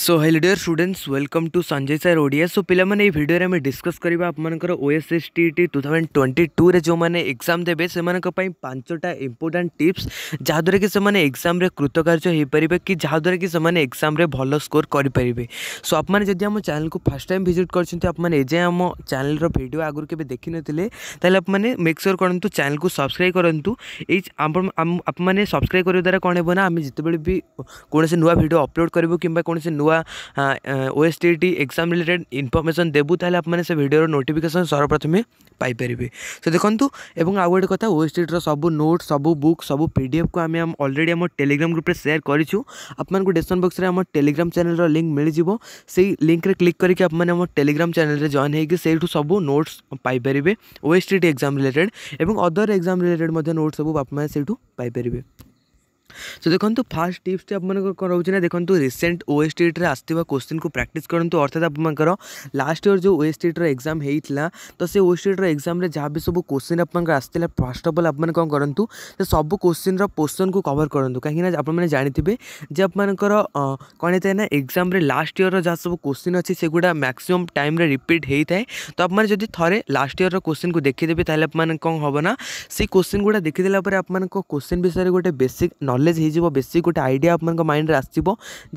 so hello dear students welcome to Sanjay sir Odia so पिलाने ये video में डिस्कस करवा S OSS T T two thousand twenty two जो मैंने एग्जाम देवे से पांचटा इंपोर्टाट टीप्स जहाँद्वारा कि से एग्जाम कृतकार्य हो पारे कि जहाँद्वारा कि से भल स्कोर करेंगे सो आप जब आम चैनल को फास्ट टाइम भिजिट करजाएं आम चैनल भिड आगुरी के देखी ना आपने मेक् सियोर करूँ चैनल को सब्सक्राइब करूँ आप सब्सक्राइब करने द्वारा कौन होना आम जिते भी कौन से नुआ भिड अपलोड करूँ कि कौन ବା OS T T exam related information ଦେବୁ ତାହେଲେ ଆପଣମାନେ ସେ ଭିଡ଼ିଓର ନୋଟିଫିକେସନ୍ ସର୍ବପ୍ରଥମେ ପାଇପାରିବେ ତ ଦେଖନ୍ତୁ ଏବଂ ଆଉ ଗୋଟେ କଥା ଓଏସ୍ ଟି ଟିର ସବୁ ନୋଟ୍ ସବୁ ବୁକ୍ ସବୁ ପିଡ଼ିଏଫ୍କୁ ଆମେ ଅଲରେଡ଼ି ଆମ ଟେଲିଗ୍ରାମ ଗ୍ରୁପ୍ରେ ସେୟାର କରିଛୁ ଆପଣମାନଙ୍କୁ ଡେସ୍କ୍ରିପସନ୍ ବକ୍ସରେ ଆମ ଟେଲିଗ୍ରାମ ଚ୍ୟାନେଲ୍ର ଲିଙ୍କ୍ ମିଳିଯିବ ସେଇ ଲିଙ୍କ୍ରେ କ୍ଲିକ୍ କରିକି ଆପଣମାନେ ଆମ ଟେଲିଗ୍ରାମ ଚ୍ୟାନେଲ୍ରେ ଜଏନ୍ ହେଇକି ସେଇଠୁ ସବୁ ନୋଟ୍ସ ପାଇପାରିବେ OS T T exam related ଏବଂ ଅଦର ଏକ୍ଜାମ୍ ରିଲେଟେଡ଼୍ ମଧ୍ୟ ନୋଟ୍ ସବୁ ଆପଣମାନେ ସେଇଠୁ ପାଇପାରିବେ তো দেখন্তু ফার্স্ট টিপসটি আপনার করা হচ্ছে না দেখুন রিসেন্ট ওএসটিটরে আসুক কোশ্চিন কু প্রাকটিস করতু অর্থাৎ আপনার লাস্ট ইয়র যে ওএসটিটর এক্সাম হয়েছিল তো সে ওএসটিটর এক্সামে যা বি সব কোশ্চিন আপনার আসলে ফার্স্ট অফ অল আপনার কম করতু সে সব কোশ্চিন্র পোর্সন কু কভর করতু কিনা আপনার জাঁথিবে যে আপনার কণ হয়ে না এক্সামে লাস্ট ইয়র যা সব কোশ্চিন অছে সেগুলা ম্যাক্সিমম টাইম্রে রিপিট হয়ে থাকে তো আপনার যদি থরে লাস্ট ইয়র কোশ্চিন কু দেখিদেবে তাহলে আপনার কম হব না সেই কোশ্চিন গুড়া দেখিদেলা পরে আপনার কোশ্চিন বিষয়ে গোটে বেসিক নলেজ नलेज ହେଇଯିବ ବେଶୀ ଗୋଟେ ଆଇଡ଼ିଆ ଆପଣଙ୍କ ମାଇଣ୍ଡରେ ଆସିବ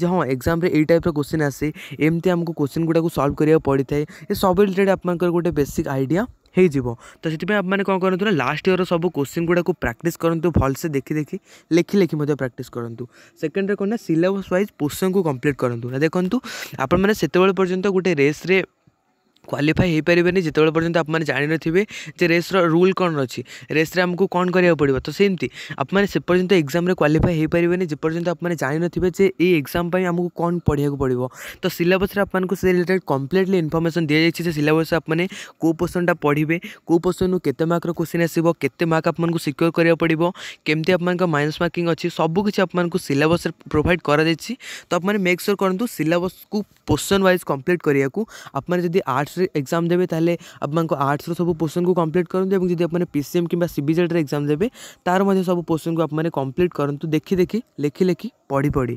ଯେ ହଁ ଏକ୍ଜାମ୍ରେ ଏଇ ଟାଇପ୍ର କୋଶ୍ଚିନ୍ ଆସେ ଏମିତି ଆମକୁ କୋଶ୍ଚିନ୍ ଗୁଡ଼ାକୁ ସଲ୍ଭ କରିବାକୁ ପଡ଼ିଥାଏ ଏସବୁ ରିଲେଟେଡ଼୍ ଆପଣଙ୍କର ଗୋଟେ ବେସିକ୍ ଆଇଡ଼ିଆ ହେଇଯିବ ତ ସେଥିପାଇଁ ଆପଣମାନେ କ'ଣ କରନ୍ତୁ ନା ଲାଷ୍ଟ ଇୟର୍ର ସବୁ କୋଶ୍ଚିନ୍ ଗୁଡ଼ାକୁ ପ୍ରାକ୍ଟିସ୍ କରନ୍ତୁ ଭଲସେ ଦେଖି ଦେଖି ଲେଖି ଲେଖି ମଧ୍ୟ ପ୍ରାକ୍ଟିସ୍ କରନ୍ତୁ ସେକେଣ୍ଡରେ କ'ଣ ନା ସିଲାବସ୍ ୱାଇଜ୍ ପୋର୍ସନ୍କୁ କମ୍ପ୍ଲିଟ୍ କରନ୍ତୁ ଦେଖନ୍ତୁ ଆପଣମାନେ ସେତେବେଳେ ପର୍ଯ୍ୟନ୍ତ ଗୋଟେ ରେସ୍ରେ क्वाफाई हो पारे जिते पर्यटन आप जाणी नए रेस रूल कौन अच्छी रेस आमको कौन कराया पड़ो तो सेमती आपने से पर्यटन एक्जाम क्वाफाई हो पारे जपर्यंत आपने जाणी नए एक्जाम आमको कौन पढ़ाक पड़ो तो सिलबस आपको से रिलेटेड कम्प्लीटली इनफर्मेशन दि जाइए से सिलबस आपने को पोर्सनटा पढ़े कौ पोर्सन के मार्क क्वेश्चन आसो के मार्क आपको सिक्योर कराया पड़ो कमी आप माइनस मार्किंग अच्छी सबकि सिलबस प्रोभाइड कर तो आपने मेक्सोर करूँ सिलबस को पोर्सन व्वज कम्प्लीट कराया आपने जब आर्ट्स এক্সাম দেবে তাহলে আপনার আর্টসর সব পোর্সন কমপ্লিট করতে এবং যদি আপনার পিসিএম কিংবা সিবিজেড্রে এক্সাম দেবে তার মধ্যে সব পোর্সন আপনার কমপ্লিট করতু দেখি দেখি লেখি লেখি পড়ি পড়ি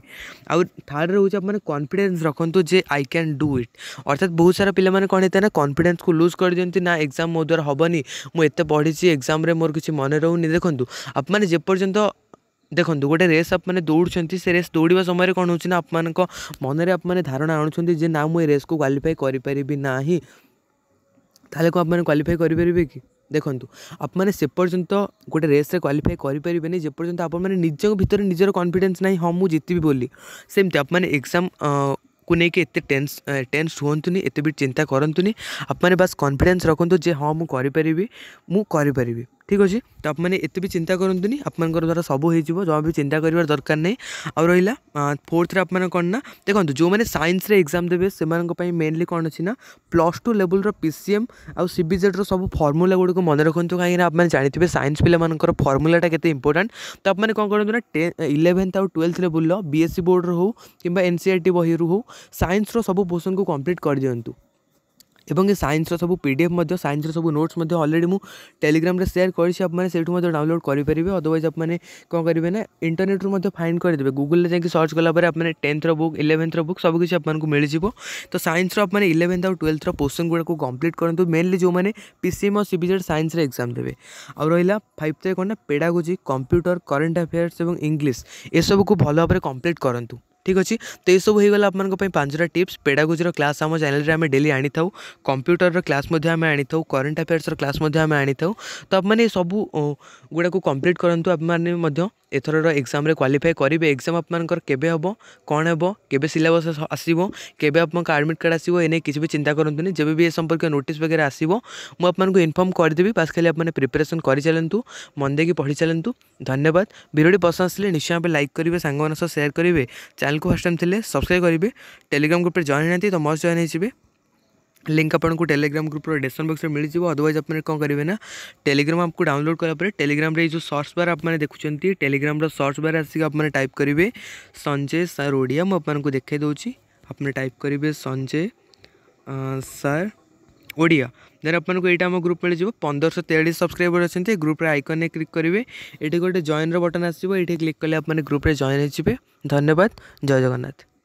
আউ থার্ড রয়েছে আপনার কনফিডেন্স রাখতু যে আই ক্যান ডু ইট অর্থাৎ বহু সারা পিলা মানে কণ হয়ে না কনফিডেন্স কু লুজ করে দিকে না এক্সাম মো দ্বারা হবনি মু এত পড়িছি এক্সামে মোর কিছু মনে রহুনি দেখুন আপনার যেপর্যন্ত ଦେଖନ୍ତୁ ଗୋଟେ ରେସ୍ ଆପଣମାନେ ଦୌଡ଼ୁଛନ୍ତି ସେ ରେସ୍ ଦୌଡ଼ିବା ସମୟରେ କ'ଣ ହେଉଛି ନା ଆପଣମାନଙ୍କ ମନରେ ଆପଣମାନେ ଧାରଣା ଆଣୁଛନ୍ତି ଯେ ନା ମୁଁ ଏ ରେସ୍କୁ କ୍ୱାଲିଫାଏ କରିପାରିବି ନାହିଁ ତାହେଲେ କ'ଣ ଆପଣମାନେ କ୍ୱାଲିଫାଏ କରିପାରିବେ କି ଦେଖନ୍ତୁ ଆପଣମାନେ ସେ ପର୍ଯ୍ୟନ୍ତ ଗୋଟେ ରେସ୍ରେ କ୍ୱାଲିଫାଏ କରିପାରିବେନି ଯେପର୍ଯ୍ୟନ୍ତ ଆପଣମାନେ ନିଜ ଭିତରେ ନିଜର କନଫିଡେନ୍ସ ନାହିଁ ହଁ ମୁଁ ଜିତିବି ବୋଲି ସେମିତି ଆପଣମାନେ ଏକ୍ଜାମ୍ କୁ ନେଇକି ଏତେ ଟେନ୍ସ ଟେନ୍ସ ହୁଅନ୍ତୁନି ଏତେ ବି ଚିନ୍ତା କରନ୍ତୁନି ଆପଣମାନେ ବାସ୍ କନଫିଡେନ୍ସ ରଖନ୍ତୁ ଯେ ହଁ ମୁଁ କରିପାରିବି ମୁଁ କରିପାରିବି ঠিক ଅଛି ତ ଆପଣମାନେ ଏତେ ବି ଚିନ୍ତା କରନ୍ତୁନି ଆପଣଙ୍କର ଦ୍ୱାରା ସବୁ ହେଇଯିବ ଜମା ବି ଚିନ୍ତା କରିବାର ଦରକାର ନାହିଁ ଆଉ ରହିଲା ଫୋର୍ଥରେ ଆପଣମାନେ କ'ଣ ନା ଦେଖନ୍ତୁ ଯେଉଁମାନେ ସାଇନ୍ସରେ ଏକ୍ଜାମ୍ ଦେବେ ସେମାନଙ୍କ ପାଇଁ ମେନ୍ଲି କ'ଣ ଅଛି ନା ପ୍ଲସ୍ ଟୁ ଲେବୁଲ୍ର ପି ସି ଏମ୍ ଆଉ ସି ବି ଜେଡ଼୍ର ସବୁ ଫର୍ମୁଲା ଗୁଡ଼ିକୁ ମନେ ରଖନ୍ତୁ କାହିଁକିନା ଆପଣମାନେ ଜାଣିଥିବେ ସାଇନ୍ସ ପିଲାମାନଙ୍କର ଫର୍ମୁଲାଟା କେତେ ଇମ୍ପୋର୍ଟାଣ୍ଟ ତ ଆପଣମାନେ କ'ଣ କରନ୍ତୁ ନା ଟେନ୍ ଇଲେଭେନ୍ଥ ଆଉ ଟୁଏଲ୍ଥ ଲେବୁଲ୍ର ବି ଏସ୍ ସି ବୋର୍ଡ଼ର ହେଉ କିମ୍ବା ଏନ୍ ସି ଆର୍ ଟି ବହିରୁ ହେଉ ସାଇନ୍ସର ସବୁ ପୋର୍ସନ୍କୁ କମ୍ପ୍ଲିଟ୍ କରିଦିଅନ୍ତୁ এবং ଏ ସାଇନ୍ସର ସବୁ ପି ଡି ଏଫ୍ ମଧ୍ୟ ସାଇନ୍ସର ସବୁ ନୋଟ୍ସ ମଧ୍ୟ ଅଲରେଡ଼ି ମୁଁ ଟେଲିଗ୍ରାମରେ ସେୟାର କରିଛି ଆପଣମାନେ ସେଇଠୁ ମଧ୍ୟ ଡାଉନଲୋଡ଼୍ କରିପାରିବେ ଅଦରୱାଇଜ୍ ଆପଣମାନେ କ'ଣ କରିବେ ନା ଇଣ୍ଟରନେଟ୍ରୁ ମଧ୍ୟ ଫାଇଣ୍ଡ କରିଦେବେ ଗୁଗୁଲରେ ଯାଇକି ସର୍ଚ୍ଚ କଲା ପରେ ଆପଣମାନେ ଟେନ୍ଥର ବୁକ୍ ଇଲେଭେନ୍ଥର ବୁକ୍ ସବୁକିଛି ଆପଣଙ୍କୁ ମିଳିଯିବ ତ ସାଇନ୍ସର ଆପଣମାନେ ଇଲେଭେନ୍ଥ ଆଉ ଟୁଏଲ୍ଥର ପୋର୍ସନ୍ ଗୁଡ଼ାକୁ କମ୍ପ୍ଲିଟ୍ କରନ୍ତୁ ମେନ୍ଲି ଯେଉଁମାନେ ପି ସି ଏମ୍ ଆଉ ସି ବି ଜେଡ଼୍ ସାଇନ୍ସରେ ଏକ୍ଜାମ୍ ଦେବେ ଆଉ ରହିଲା ଫାଇଭ୍ଥରେ କ'ଣ ନା ପେଡ଼ାଗୋଜି କମ୍ପ୍ୟୁଟର କରେଣ୍ଟ ଆଫେୟାର୍ସ ଏବଂ ଇଂଲିଶ ଏସବୁକୁ ଭଲ ଭାବରେ କମ୍ପ୍ଲିଟ୍ କରନ୍ତୁ ঠিক আছে তো এসব হয়ে গেল আপনার পাঁচটা টিপস পেডাগোজির ক্লাস আম চ্যানেলে আমি ডেলি আনি থাও কম্পুটর ক্লাস আমি আনি থাও করেন্ট আফেয়ার্সর ক্লাস আমি আনি থাও তো আপনার সবু গুড়া কমপ্লিট করতু আপনার ଏଥରର ଏକ୍ଜାମ୍ରେ କ୍ୱାଲିଫାଏ କରିବେ ଏକ୍ଜାମ୍ ଆପଣମାନଙ୍କର କେବେ ହେବ କ'ଣ ହେବ କେବେ ସିଲାବସ୍ ଆସିବ କେବେ ଆପଣଙ୍କ ଆଡ଼ମିଟ୍ କାର୍ଡ଼ ଆସିବ ଏ ନେଇ କିଛି ବି ଚିନ୍ତା କରନ୍ତୁନି ଯେବେ ବି ଏ ସମ୍ପର୍କୀୟ ନୋଟିସ୍ ବଗେରା ଆସିବ ମୁଁ ଆପଣଙ୍କୁ ଇନଫର୍ମ କରିଦେବି ବାସ୍ ଖାଲି ଆପଣ ପ୍ରିପାରେସନ୍ କରିଚାଲନ୍ତୁ ମନ ଦେଇକି ପଢ଼ିଚାଲନ୍ତୁ ଧନ୍ୟବାଦ ଭିଡ଼ିଓଟି ପସନ୍ଦ ଆସିଲେ ନିଶ୍ଚୟ ଭାବେ ଲାଇକ୍ କରିବେ ସାଙ୍ଗମାନଙ୍କ ସହ ସେୟାର କରିବେ ଚ୍ୟାନେଲକୁ ଫାର୍ଷ୍ଟ ଟାଇମ୍ ଥିଲେ ସବସ୍କ୍ରାଇବ୍ କରିବେ ଟେଲିଗ୍ରାମ ଗ୍ରୁପ୍ରେ ଜଏନ୍ ହେଇନାହାନ୍ତି ତ ମସ୍ତ ଜଏନ୍ ହେଇଯିବେ लिंक आपको टेलीग्राम ग्रुप डिस्क्रिप्शन बॉक्स में मिल जाए अदरवैज आपने कौन करेंगे ना टेलीग्राम आपको डाउनलोड कलापर टेलीग्राम जो सर्च बार आप देखुं टेलीग्राम रर्च बार आसिक आप टाइप करेंगे संजय सर ओडिया मुझे देखा दूसरी आप टाइप करेंगे संजय सर ओडिया देर आपको यही आम ग्रुप मिल जाए पंद्रह तेयास सब्सक्राइबर अच्छा ग्रुप आइकन में क्लिक करेंगे ये गोटे जॉन्र बटन आसो ये क्लिक कले ग्रुप जॉन होते धन्यवाद जय जगन्नाथ